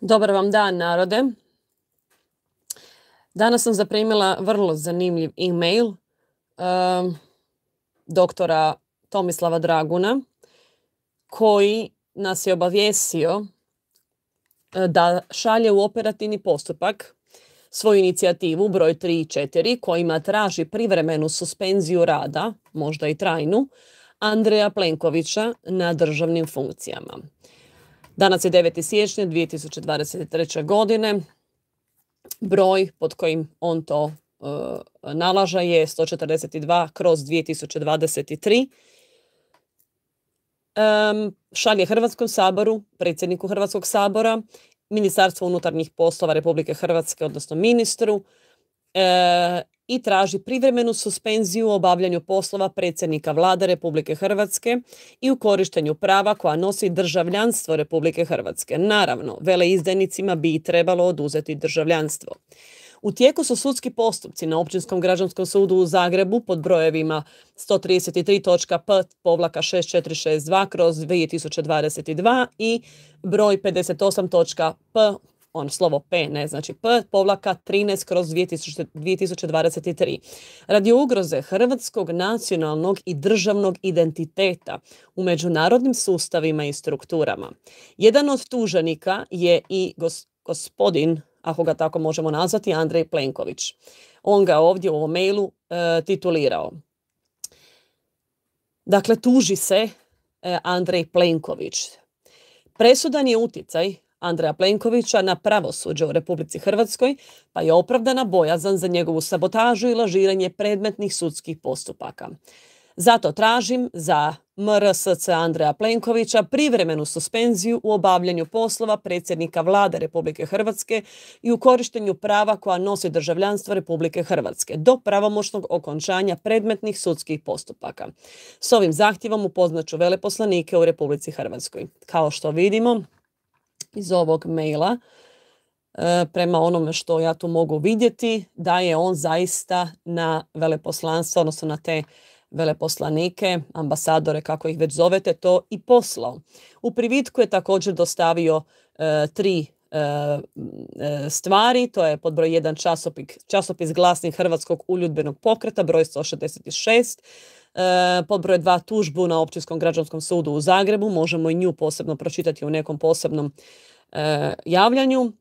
Dobar vam dan, narode. Danas sam zaprimila vrlo zanimljiv e-mail ehm, doktora Tomislava Draguna koji nas je obavijestio e, da šalje u operativni postupak svoju inicijativu broj 3 i 4 kojima traži privremenu suspenziju rada, možda i trajnu, Andreja Plenkovića na državnim funkcijama. Danas je 9. siječnja 2023. godine. Broj pod kojim on to e, nalaža je 142 kroz 2023. E, šalje Hrvatskom saboru, predsjedniku Hrvatskog sabora, Ministarstvo unutarnjih poslova Republike Hrvatske, odnosno ministru, e, i traži privremenu suspenziju u obavljanju poslova predsjednika vlade Republike Hrvatske i u korištenju prava koja nosi državljanstvo Republike Hrvatske. Naravno, veleizdajnicima bi trebalo oduzeti državljanstvo. U tijeku su sudski postupci na Općinskom građanskom sudu u Zagrebu pod brojevima 133.p povlaka 6462 kroz 2022 i broj 58.p on slovo P, ne znači P, povlaka 13 kroz 2023. Radi ugroze hrvatskog nacionalnog i državnog identiteta u međunarodnim sustavima i strukturama. Jedan od tuženika je i gospodin, ako ga tako možemo nazvati, Andrej Plenković. On ga ovdje u ovom mailu e, titulirao. Dakle, tuži se e, Andrej Plenković. Presudan je uticaj Andreja Plenkovića na pravosuđe u Republici Hrvatskoj, pa je opravdana bojazan za njegovu sabotažu i lažiranje predmetnih sudskih postupaka. Zato tražim za MRSC Andreja Plenkovića privremenu suspenziju u obavljanju poslova predsjednika vlade Republike Hrvatske i u korištenju prava koja nosi državljanstvo Republike Hrvatske do pravomoćnog okončanja predmetnih sudskih postupaka. S ovim zahtjevom upoznaću veleposlanike u Republici Hrvatskoj. Kao što vidimo, iz ovog maila e, prema onome što ja tu mogu vidjeti da je on zaista na veleposlanstvo, odnosno na te veleposlanike, ambasadore, kako ih već zovete, to i poslao. U privitku je također dostavio e, tri E, e, stvari, to je pod broj 1 časopis, časopis glasnih Hrvatskog uljudbenog pokreta, broj 166, e, pod broj 2 tužbu na Općinskom građanskom sudu u Zagrebu, možemo i nju posebno pročitati u nekom posebnom javljanju,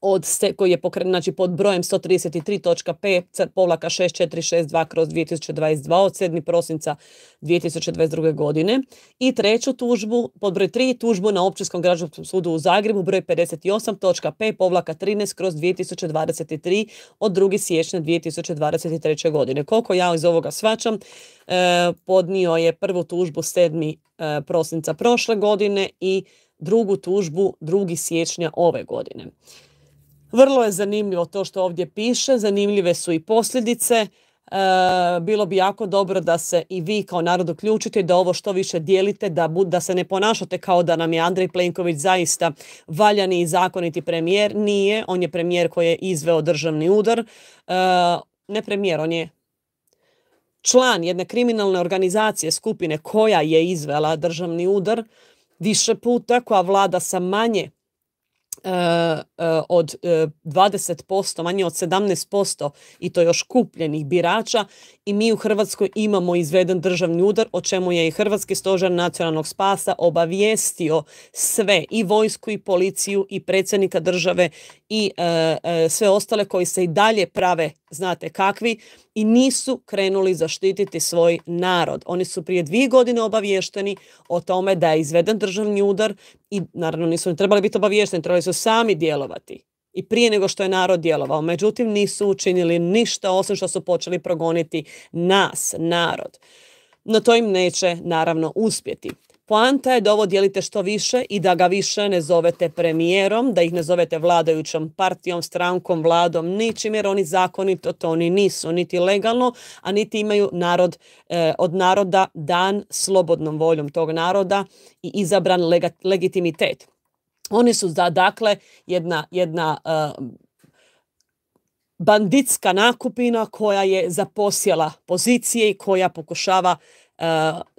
od, koji je pokren, znači pod brojem 133.p povlaka 6462 kroz 2022 od 7. prosinca 2022. godine i treću tužbu pod broj 3 tužbu na Općinskom građanskom sudu u Zagrebu broj 58.p povlaka 13 kroz 2023 od 2. siječnja 2023. godine. Koliko ja iz ovoga svačam, e, podnio je prvu tužbu 7. E, prosinca prošle godine i drugu tužbu 2. siječnja ove godine. Vrlo je zanimljivo to što ovdje piše, zanimljive su i posljedice. E, bilo bi jako dobro da se i vi kao narod uključite da ovo što više dijelite, da, da se ne ponašate kao da nam je Andrej Plenković zaista valjani i zakoniti premijer. Nije, on je premijer koji je izveo državni udar. E, ne premijer, on je član jedne kriminalne organizacije skupine koja je izvela državni udar više puta, koja vlada sa manje E, e, od 20%, e, manje od 17% i to još kupljenih birača i mi u Hrvatskoj imamo izveden državni udar o čemu je i Hrvatski stožar nacionalnog spasa obavijestio sve i vojsku i policiju i predsjednika države i sve ostale koji se i dalje prave znate kakvi i nisu krenuli zaštititi svoj narod. Oni su prije dvije godine obavješteni o tome da je izveden državni udar i naravno nisu ni trebali biti obavješteni, trebali su sami djelovati i prije nego što je narod djelovao. Međutim, nisu učinili ništa osim što su počeli progoniti nas, narod. No to im neće, naravno, uspjeti. Poanta je da ovo dijelite što više i da ga više ne zovete premijerom, da ih ne zovete vladajućom partijom, strankom, vladom, ničim jer oni zakonito to oni nisu, niti legalno, a niti imaju narod, e, od naroda dan slobodnom voljom tog naroda i izabran legitimitet. Oni su da, dakle jedna, jedna e, banditska nakupina koja je zaposjela pozicije i koja pokušava e,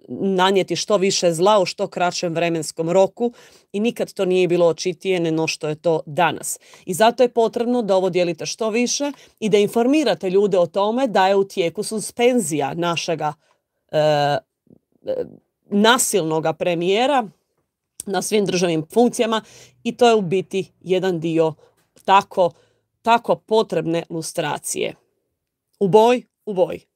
nanijeti što više zla u što kraćem vremenskom roku i nikad to nije bilo očitije no što je to danas. I zato je potrebno da ovo dijelite što više i da informirate ljude o tome da je u tijeku suspenzija našega nasilnog e, nasilnoga premijera na svim državnim funkcijama i to je u biti jedan dio tako, tako potrebne lustracije. U boj, u boj.